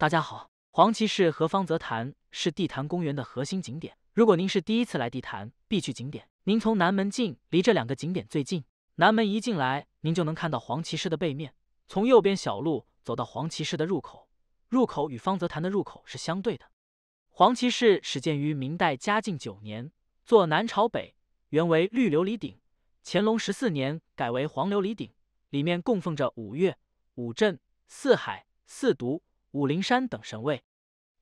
大家好，黄岐市和方泽坛是地坛公园的核心景点。如果您是第一次来地坛，必去景点。您从南门进，离这两个景点最近。南门一进来，您就能看到黄岐市的背面。从右边小路走到黄岐市的入口，入口与方泽坛的入口是相对的。黄岐市始建于明代嘉靖九年，坐南朝北，原为绿琉璃顶，乾隆十四年改为黄琉璃顶。里面供奉着五岳、五镇、四海、四渎。武陵山等神位。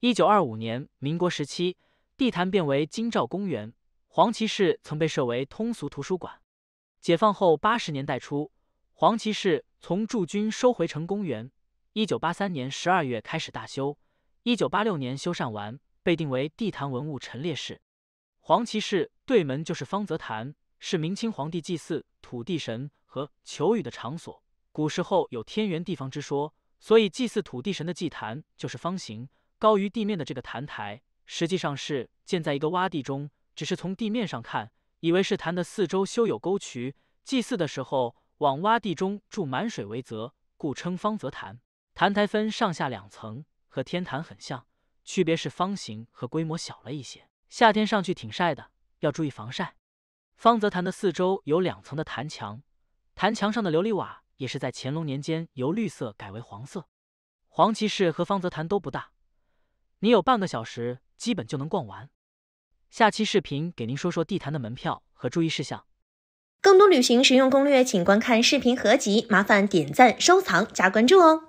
一九二五年，民国时期，地坛变为京兆公园。黄旗市曾被设为通俗图书馆。解放后，八十年代初，黄旗市从驻军收回成公园。一九八三年十二月开始大修，一九八六年修缮完，被定为地坛文物陈列室。黄旗市对门就是方泽坛，是明清皇帝祭祀土地神和求雨的场所。古时候有天圆地方之说。所以祭祀土地神的祭坛就是方形高于地面的这个坛台，实际上是建在一个洼地中，只是从地面上看以为是坛的四周修有沟渠。祭祀的时候往洼地中注满水为泽，故称方泽坛。坛台分上下两层，和天坛很像，区别是方形和规模小了一些。夏天上去挺晒的，要注意防晒。方泽坛的四周有两层的坛墙，坛墙上的琉璃瓦。也是在乾隆年间由绿色改为黄色。黄旗市和方泽坛都不大，你有半个小时基本就能逛完。下期视频给您说说地坛的门票和注意事项。更多旅行实用攻略，请观看视频合集。麻烦点赞、收藏、加关注哦。